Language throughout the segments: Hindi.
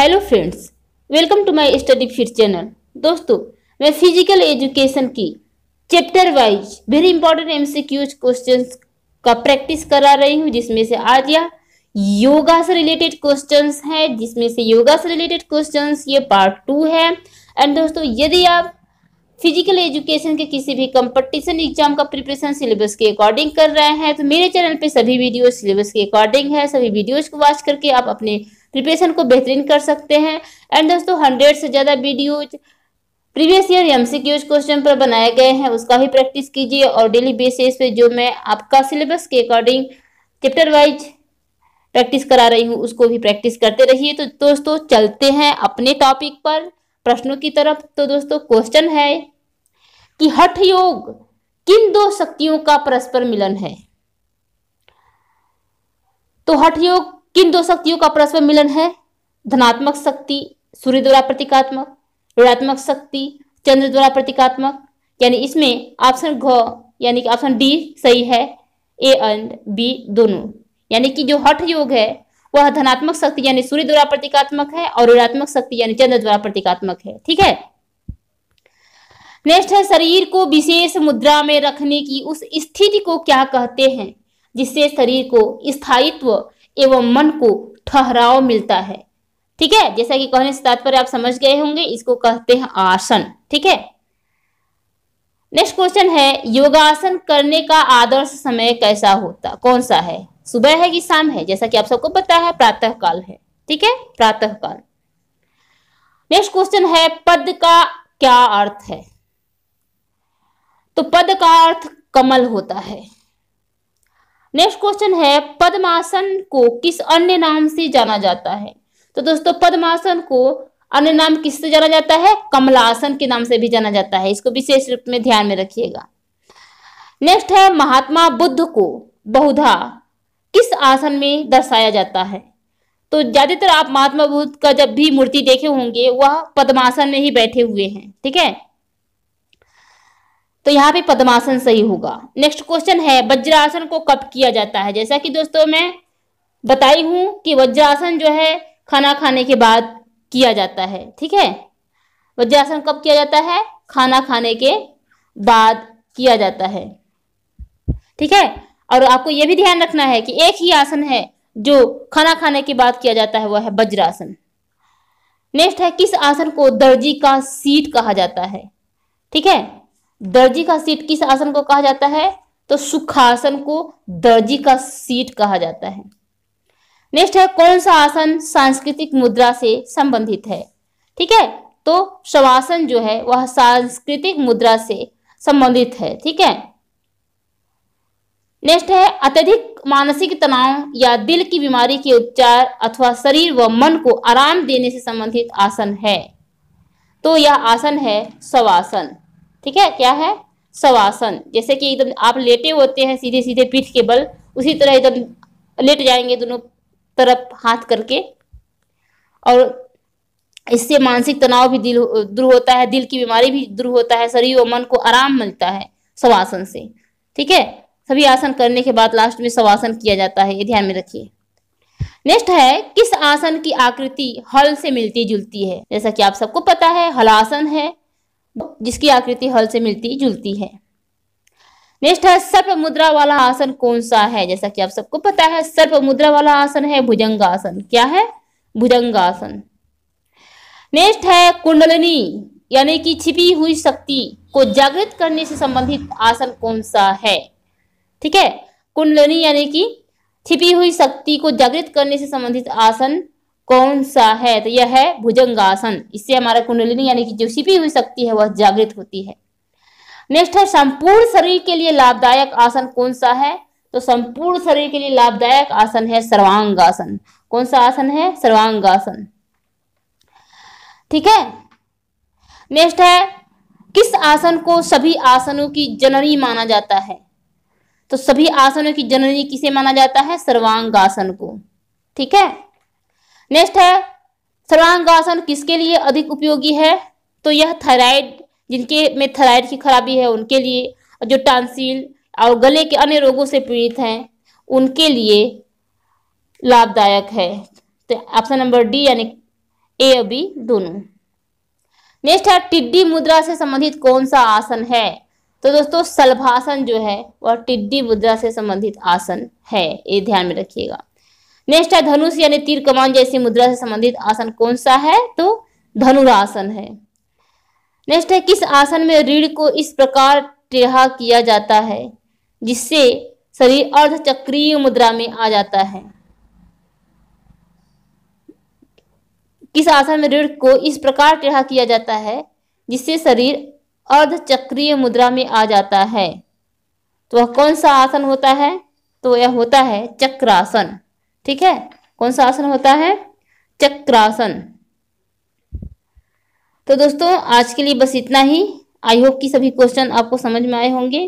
hello friends welcome to my study fit channel दोस्तों मैं फिजिकल एजुकेशन की chapter wise very important MCQs questions का प्रैक्टिस करा रही हूँ जिसमें से आज यह योगा से रिलेटेड क्वेश्चंस है जिसमें से योगा से रिलेटेड क्वेश्चंस ये पार्ट टू है एंड दोस्तों यदि आप फिजिकल एजुकेशन के किसी भी कंपटीशन एग्जाम का प्रिपरेशन सिलेबस के अकॉर्डिंग कर रहे हैं तो मेरे चैनल पे सभी वीडियो सिलेबस के अकॉर्डिंग है सभी वीडियोस को वॉच करके आप अपने प्रिपरेशन को बेहतरीन कर सकते हैं एंड दोस्तों हंड्रेड से ज़्यादा videos previous year M C question पर बनाए गए हैं उसका भी प्रैक्टिस कीजिए और डेली बेसिस पे जो मैं आपका सिलेबस के अकॉर्डिंग चैप्टर वाइज प्रैक्टिस करा रही हूँ उसको भी प्रैक्टिस करते रहिए तो दोस्तों चलते हैं अपने टॉपिक पर प्रश्नों की तरफ तो दोस्तों क्वेश्चन है कि हठ योग किन दो शक्तियों का परस्पर मिलन है तो हठ योग किन दो शक्तियों का परस्पर मिलन है धनात्मक शक्ति सूर्य द्वारा प्रतीकात्मक ऋणात्मक शक्ति चंद्र द्वारा प्रतीकात्मक यानी इसमें ऑप्शन घ यानी कि ऑप्शन डी सही है ए एंड बी दोनों यानी कि जो हठ योग है वह धनात्मक शक्ति यानी सूर्य द्वारा प्रतीकात्मक है और ऋणात्मक शक्ति यानी चंद्र द्वारा प्रतीकात्मक है ठीक है नेक्स्ट है शरीर को विशेष मुद्रा में रखने की उस स्थिति को क्या कहते हैं जिससे शरीर को स्थायित्व एवं मन को ठहराव मिलता है ठीक है जैसा कि कहने से तात्पर्य आप समझ गए होंगे इसको कहते हैं आसन ठीक है नेक्स्ट क्वेश्चन है योगासन करने का आदर्श समय कैसा होता कौन सा है सुबह है कि शाम है जैसा कि आप सबको पता है प्रातः काल है ठीक है प्रातः काल नेक्स्ट क्वेश्चन है पद का क्या अर्थ है तो पद का अर्थ कमल होता है नेक्स्ट क्वेश्चन है पद्मासन को किस अन्य नाम से जाना जाता है तो दोस्तों पद्मासन को अन्य नाम किससे जाना जाता है कमलासन के नाम से भी जाना जाता है इसको विशेष रूप में ध्यान में रखिएगा नेक्स्ट है महात्मा बुद्ध को बहुधा किस आसन में दर्शाया जाता है तो ज्यादातर आप महात्मा बुद्ध का जब भी मूर्ति देखे होंगे वह पद्मासन में ही बैठे हुए हैं ठीक है तो यहाँ पे पद्मासन सही होगा नेक्स्ट क्वेश्चन है वज्रासन को कब किया जाता है जैसा कि दोस्तों मैं बताई हूं कि वज्रासन जो है खाना खाने के बाद किया जाता है ठीक है वज्रासन कब किया जाता है खाना खाने के बाद किया जाता है ठीक है और आपको यह भी ध्यान रखना है कि एक ही आसन है जो खाना खाने के बाद किया जाता है वह है वज्रासन नेक्स्ट है किस आसन को दर्जी का सीट कहा जाता है ठीक है दर्जी का सीट किस आसन को कहा जाता है तो सुखासन को दर्जी का सीट कहा जाता है नेक्स्ट है कौन सा आसन सांस्कृतिक मुद्रा से संबंधित है ठीक है तो शवासन जो है वह सांस्कृतिक मुद्रा से संबंधित है ठीक है नेक्स्ट है अत्यधिक मानसिक तनाव या दिल की बीमारी के उपचार अथवा शरीर व मन को आराम देने से संबंधित आसन है तो यह आसन है सवासन ठीक है क्या है सवासन जैसे कि एकदम आप लेटे होते हैं सीधे सीधे पीठ के बल उसी तरह एकदम लेट जाएंगे दोनों तरफ हाथ करके और इससे मानसिक तनाव भी दिल दूर होता है दिल की बीमारी भी दूर होता है शरीर व मन को आराम मिलता है सवासन से ठीक है सभी आसन करने के बाद लास्ट में सवासन किया जाता है ये ध्यान में रखिए नेक्स्ट है किस आसन की आकृति हल से मिलती जुलती है जैसा कि आप सबको पता है हलासन है जिसकी आकृति हल से मिलती जुलती है नेक्स्ट है सर्प मुद्रा वाला आसन कौन सा है जैसा कि आप सबको पता है सर्प मुद्रा वाला आसन है भुजंगासन क्या है भुजंगासन नेक्स्ट है कुंडलिनी यानी कि छिपी हुई शक्ति को जागृत करने से संबंधित आसन कौन सा है ठीक है कुंडलिनी यानी कि छिपी हुई शक्ति को जागृत करने से संबंधित आसन कौन सा है तो यह है भुजंगासन इससे हमारा कुंडलिनी यानी कि जो छिपी हुई शक्ति है वह जागृत होती है नेक्स्ट है संपूर्ण शरीर के लिए लाभदायक आसन कौन सा है तो संपूर्ण शरीर के लिए लाभदायक आसन है सर्वांगासन कौन सा आसन है सर्वांगासन ठीक है नेक्स्ट है किस आसन को सभी आसनों की जननी माना जाता है तो सभी आसनों की जननी किसे माना जाता है सर्वांगासन को ठीक है नेक्स्ट है सर्वांगासन किसके लिए अधिक उपयोगी है तो यह थायराइड जिनके में थायराइड की खराबी है उनके लिए जो टांसिल और गले के अन्य रोगों से पीड़ित हैं उनके लिए लाभदायक है तो ऑप्शन नंबर डी यानी ए और बी दोनों नेक्स्ट है टिड्डी मुद्रा से संबंधित कौन सा आसन है तो दोस्तों सलभासन जो है वह टिड्डी मुद्रा से संबंधित आसन है ये ध्यान में रखिएगा नेक्स्ट है धनुष यानी तीर कमान जैसी मुद्रा से संबंधित आसन कौन सा है तो धनुरासन है नेक्स्ट है किस आसन में रीढ़ को इस प्रकार टेढ़ा किया जाता है जिससे शरीर अर्धचक्रीय मुद्रा में आ जाता है किस आसन में रीढ़ को इस प्रकार टेढ़ा किया जाता है जिससे शरीर अर्धचक्रीय मुद्रा में आ जाता है तो वह कौन सा आसन होता है तो यह होता है चक्रासन ठीक है कौन सा आसन होता है चक्रासन तो दोस्तों आज के लिए बस इतना ही आई होप कि सभी क्वेश्चन आपको समझ में आए होंगे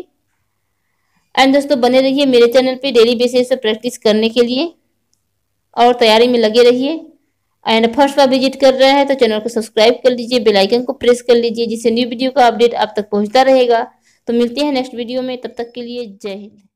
एंड दोस्तों बने रहिए मेरे चैनल पे डेली बेसिस से प्रैक्टिस करने के लिए और तैयारी में लगे रहिए एंड फर्स्ट बार विजिट कर रहे हैं तो चैनल को सब्सक्राइब कर लीजिए बेल आइकन को प्रेस कर लीजिए जिससे न्यू वीडियो का अपडेट आप तक पहुंचता रहेगा तो मिलते हैं नेक्स्ट वीडियो में तब तक के लिए जय हिंद